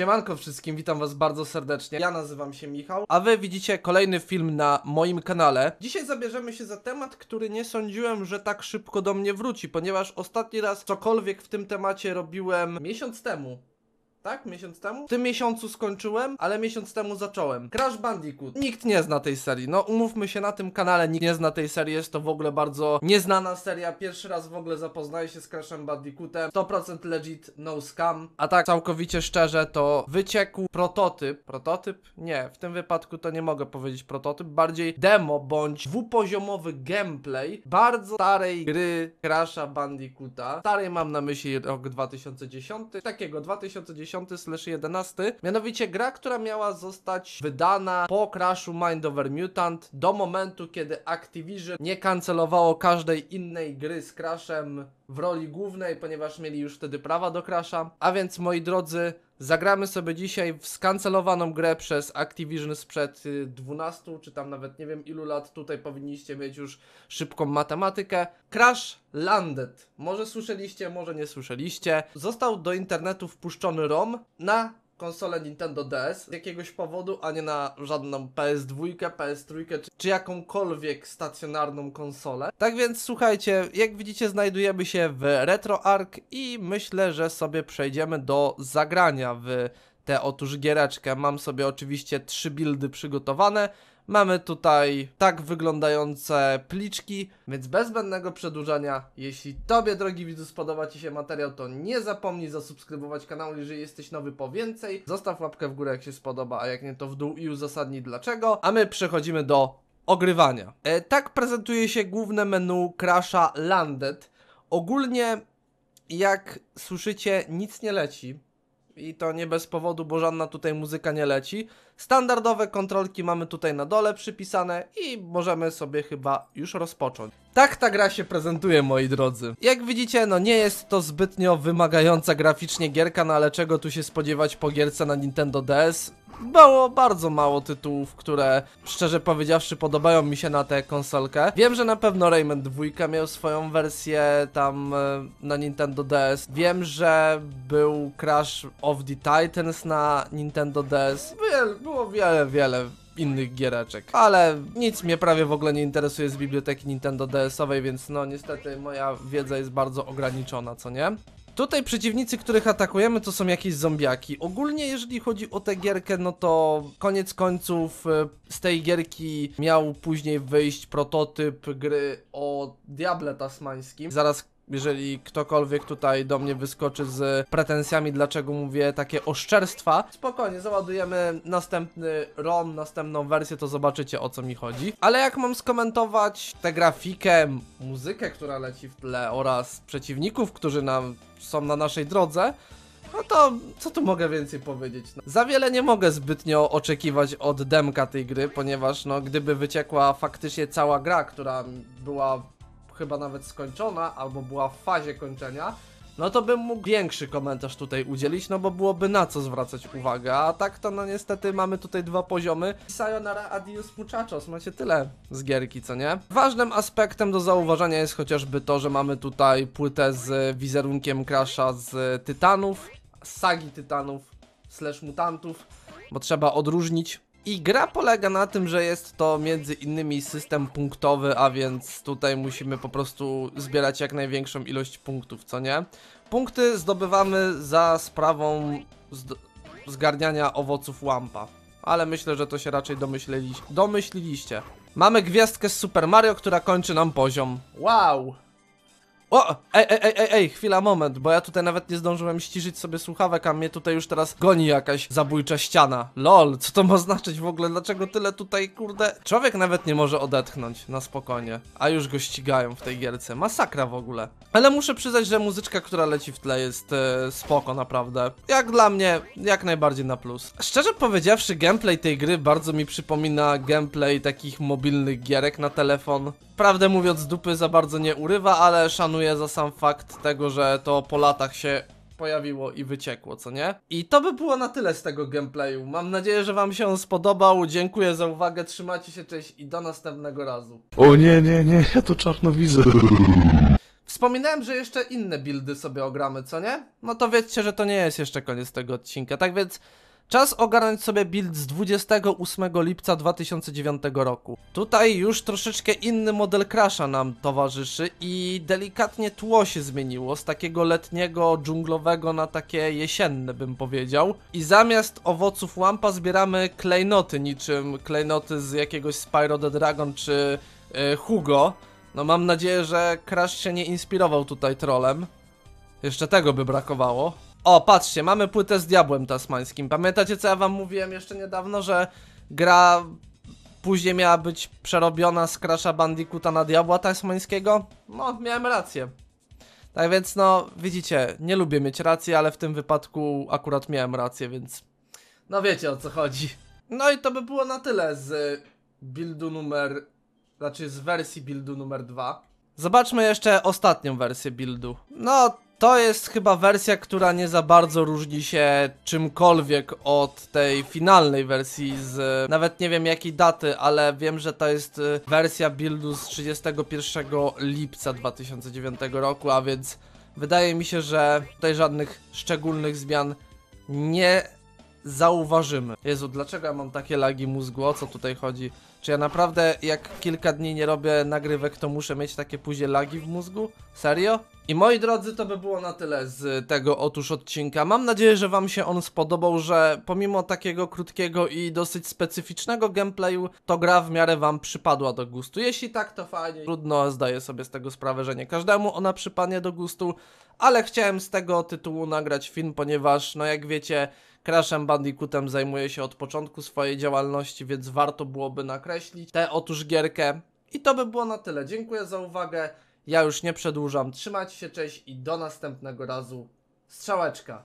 Siemanko wszystkim, witam was bardzo serdecznie. Ja nazywam się Michał, a wy widzicie kolejny film na moim kanale. Dzisiaj zabierzemy się za temat, który nie sądziłem, że tak szybko do mnie wróci, ponieważ ostatni raz cokolwiek w tym temacie robiłem miesiąc temu tak? Miesiąc temu? W tym miesiącu skończyłem, ale miesiąc temu zacząłem. Crash Bandicoot. Nikt nie zna tej serii. No, umówmy się, na tym kanale nikt nie zna tej serii. Jest to w ogóle bardzo nieznana seria. Pierwszy raz w ogóle zapoznaję się z Crashem Bandicootem. 100% legit, no scam. A tak całkowicie szczerze, to wyciekł prototyp. Prototyp? Nie, w tym wypadku to nie mogę powiedzieć prototyp. Bardziej demo bądź dwupoziomowy gameplay bardzo starej gry Crasha Bandicoota. Starej mam na myśli rok 2010. Takiego 2010 10/11, mianowicie gra, która miała zostać wydana po crashu Mind Over Mutant do momentu, kiedy Activision nie kancelowało każdej innej gry z crashem w roli głównej, ponieważ mieli już wtedy prawa do crasha. A więc moi drodzy, Zagramy sobie dzisiaj w skancelowaną grę przez Activision sprzed 12 y, czy tam nawet nie wiem ilu lat. Tutaj powinniście mieć już szybką matematykę. Crash Landed. Może słyszeliście, może nie słyszeliście. Został do internetu wpuszczony ROM na konsolę Nintendo DS z jakiegoś powodu, a nie na żadną PS2, PS3 czy, czy jakąkolwiek stacjonarną konsolę. Tak więc słuchajcie, jak widzicie znajdujemy się w RetroArch i myślę, że sobie przejdziemy do zagrania w tę otóż giereczkę. Mam sobie oczywiście trzy buildy przygotowane. Mamy tutaj tak wyglądające pliczki, więc bez zbędnego przedłużania, jeśli Tobie, drogi widzu, spodoba Ci się materiał, to nie zapomnij zasubskrybować kanału, jeżeli jesteś nowy po więcej. Zostaw łapkę w górę, jak się spodoba, a jak nie, to w dół i uzasadnij dlaczego. A my przechodzimy do ogrywania. E, tak prezentuje się główne menu Crasha Landed. Ogólnie, jak słyszycie, nic nie leci i to nie bez powodu, bo żadna tutaj muzyka nie leci. Standardowe kontrolki mamy tutaj na dole przypisane i możemy sobie chyba już rozpocząć. Tak ta gra się prezentuje, moi drodzy. Jak widzicie, no nie jest to zbytnio wymagająca graficznie gierka, no ale czego tu się spodziewać po gierce na Nintendo DS? było bardzo mało tytułów, które szczerze powiedziawszy podobają mi się na tę konsolkę. Wiem, że na pewno Rayman 2 miał swoją wersję tam e, na Nintendo DS. Wiem, że był Crash of the Titans na Nintendo DS. Było wiele, wiele innych giereczek. Ale nic mnie prawie w ogóle nie interesuje z biblioteki Nintendo DS-owej, więc no niestety moja wiedza jest bardzo ograniczona, co nie? Tutaj przeciwnicy, których atakujemy, to są jakieś zombiaki. Ogólnie, jeżeli chodzi o tę gierkę, no to koniec końców e, z tej gierki miał później wyjść prototyp gry o Diable Tasmańskim. Zaraz jeżeli ktokolwiek tutaj do mnie wyskoczy z pretensjami, dlaczego mówię takie oszczerstwa, spokojnie, załadujemy następny ROM, następną wersję, to zobaczycie o co mi chodzi. Ale jak mam skomentować tę grafikę, muzykę, która leci w tle oraz przeciwników, którzy nam są na naszej drodze, no to co tu mogę więcej powiedzieć? No, za wiele nie mogę zbytnio oczekiwać od demka tej gry, ponieważ no gdyby wyciekła faktycznie cała gra, która była chyba nawet skończona, albo była w fazie kończenia, no to bym mógł większy komentarz tutaj udzielić, no bo byłoby na co zwracać uwagę, a tak to no niestety mamy tutaj dwa poziomy. Sayonara adios muchachos, macie tyle z gierki, co nie? Ważnym aspektem do zauważenia jest chociażby to, że mamy tutaj płytę z wizerunkiem Crasha z Tytanów, sagi Tytanów slash mutantów, bo trzeba odróżnić i gra polega na tym, że jest to między innymi system punktowy, a więc tutaj musimy po prostu zbierać jak największą ilość punktów, co nie? Punkty zdobywamy za sprawą zgarniania owoców łampa. Ale myślę, że to się raczej domyślili domyśliliście. Mamy gwiazdkę z Super Mario, która kończy nam poziom. Wow! O! Ej, ej, ej, ej, chwila, moment, bo ja tutaj nawet nie zdążyłem ścierzyć sobie słuchawek, a mnie tutaj już teraz goni jakaś zabójcza ściana. LOL, co to ma znaczyć w ogóle? Dlaczego tyle tutaj, kurde? Człowiek nawet nie może odetchnąć na spokojnie, a już go ścigają w tej gierce. Masakra w ogóle. Ale muszę przyznać, że muzyczka, która leci w tle jest e, spoko naprawdę. Jak dla mnie, jak najbardziej na plus. Szczerze powiedziawszy, gameplay tej gry bardzo mi przypomina gameplay takich mobilnych gierek na telefon. Prawdę mówiąc, dupy za bardzo nie urywa, ale szanuję szanuję za sam fakt tego, że to po latach się pojawiło i wyciekło, co nie? I to by było na tyle z tego gameplayu. Mam nadzieję, że wam się on spodobał. Dziękuję za uwagę, trzymajcie się, cześć i do następnego razu. O nie, nie, nie, ja to czarno widzę. Wspominałem, że jeszcze inne buildy sobie ogramy, co nie? No to wiedzcie, że to nie jest jeszcze koniec tego odcinka, tak więc... Czas ogarnąć sobie build z 28 lipca 2009 roku. Tutaj już troszeczkę inny model Crasha nam towarzyszy i delikatnie tło się zmieniło z takiego letniego, dżunglowego na takie jesienne bym powiedział. I zamiast owoców łampa zbieramy klejnoty niczym klejnoty z jakiegoś Spyro the Dragon czy yy, Hugo. No mam nadzieję, że Crash się nie inspirował tutaj trolem. Jeszcze tego by brakowało. O, patrzcie, mamy płytę z Diabłem Tasmańskim. Pamiętacie, co ja wam mówiłem jeszcze niedawno, że gra później miała być przerobiona z Crasha Bandicoota na Diabła Tasmańskiego? No, miałem rację. Tak więc, no, widzicie, nie lubię mieć racji, ale w tym wypadku akurat miałem rację, więc... No wiecie, o co chodzi. No i to by było na tyle z buildu numer... Znaczy z wersji buildu numer 2. Zobaczmy jeszcze ostatnią wersję buildu. No, to jest chyba wersja, która nie za bardzo różni się czymkolwiek od tej finalnej wersji z nawet nie wiem jakiej daty, ale wiem, że to jest y, wersja buildu z 31 lipca 2009 roku, a więc wydaje mi się, że tutaj żadnych szczególnych zmian nie zauważymy. Jezu, dlaczego ja mam takie lagi mózgu? O co tutaj chodzi? Czy ja naprawdę jak kilka dni nie robię nagrywek, to muszę mieć takie później lagi w mózgu? Serio? I moi drodzy, to by było na tyle z tego otóż odcinka. Mam nadzieję, że Wam się on spodobał, że pomimo takiego krótkiego i dosyć specyficznego gameplayu, to gra w miarę Wam przypadła do gustu. Jeśli tak, to fajnie. Trudno zdaję sobie z tego sprawę, że nie każdemu ona przypadnie do gustu, ale chciałem z tego tytułu nagrać film, ponieważ, no jak wiecie, Crashem Bandicootem zajmuje się od początku swojej działalności, więc warto byłoby nakreślić tę otóż gierkę. I to by było na tyle. Dziękuję za uwagę. Ja już nie przedłużam. Trzymajcie się, cześć i do następnego razu. Strzałeczka.